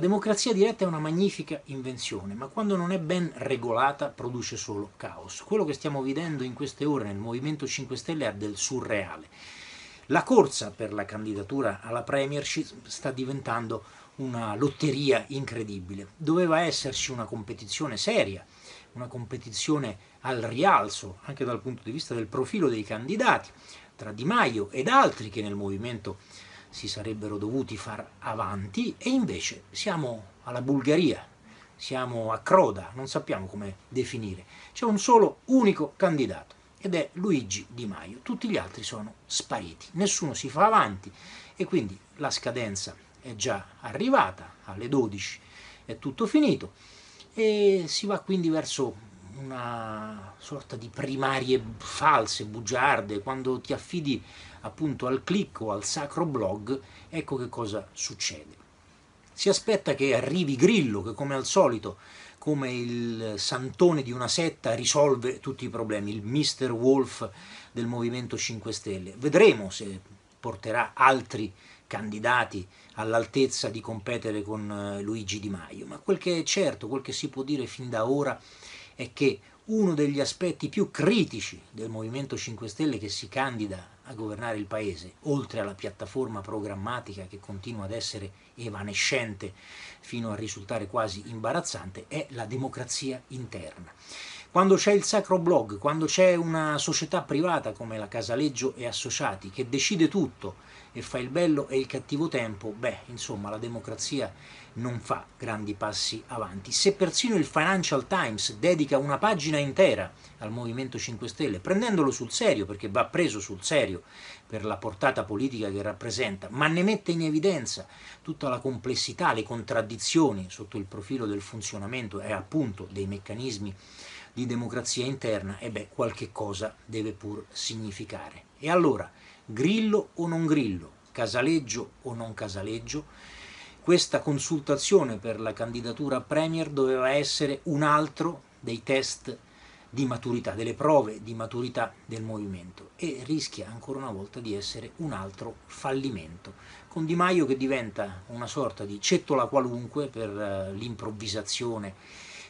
La democrazia diretta è una magnifica invenzione, ma quando non è ben regolata produce solo caos. Quello che stiamo vedendo in queste ore nel Movimento 5 Stelle ha del surreale. La corsa per la candidatura alla Premiership sta diventando una lotteria incredibile. Doveva esserci una competizione seria, una competizione al rialzo, anche dal punto di vista del profilo dei candidati, tra Di Maio ed altri che nel movimento 5 si sarebbero dovuti far avanti e invece siamo alla Bulgaria, siamo a Croda, non sappiamo come definire. C'è un solo unico candidato ed è Luigi Di Maio, tutti gli altri sono spariti, nessuno si fa avanti e quindi la scadenza è già arrivata, alle 12 è tutto finito e si va quindi verso una sorta di primarie false, bugiarde, quando ti affidi appunto al click o al sacro blog, ecco che cosa succede. Si aspetta che arrivi Grillo, che come al solito, come il santone di una setta, risolve tutti i problemi, il Mr. Wolf del Movimento 5 Stelle. Vedremo se porterà altri candidati all'altezza di competere con eh, Luigi Di Maio, ma quel che è certo, quel che si può dire fin da ora è che uno degli aspetti più critici del Movimento 5 Stelle che si candida a governare il Paese, oltre alla piattaforma programmatica che continua ad essere evanescente fino a risultare quasi imbarazzante, è la democrazia interna. Quando c'è il sacro blog, quando c'è una società privata come la Casaleggio e Associati che decide tutto e fa il bello e il cattivo tempo, beh, insomma, la democrazia non fa grandi passi avanti. Se persino il Financial Times dedica una pagina intera al Movimento 5 Stelle, prendendolo sul serio, perché va preso sul serio per la portata politica che rappresenta, ma ne mette in evidenza tutta la complessità, le contraddizioni sotto il profilo del funzionamento e appunto dei meccanismi di democrazia interna, e beh, qualche cosa deve pur significare. E allora, grillo o non grillo, casaleggio o non casaleggio, questa consultazione per la candidatura a Premier doveva essere un altro dei test di maturità, delle prove di maturità del movimento e rischia ancora una volta di essere un altro fallimento, con Di Maio che diventa una sorta di cettola qualunque per eh, l'improvvisazione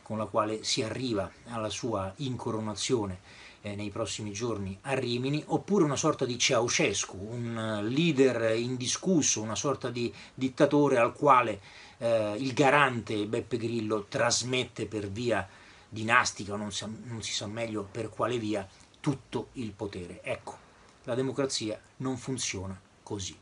con la quale si arriva alla sua incoronazione eh, nei prossimi giorni a Rimini, oppure una sorta di Ceausescu, un eh, leader indiscusso, una sorta di dittatore al quale eh, il garante Beppe Grillo trasmette per via dinastica, non, sa, non si sa meglio per quale via, tutto il potere. Ecco, la democrazia non funziona così.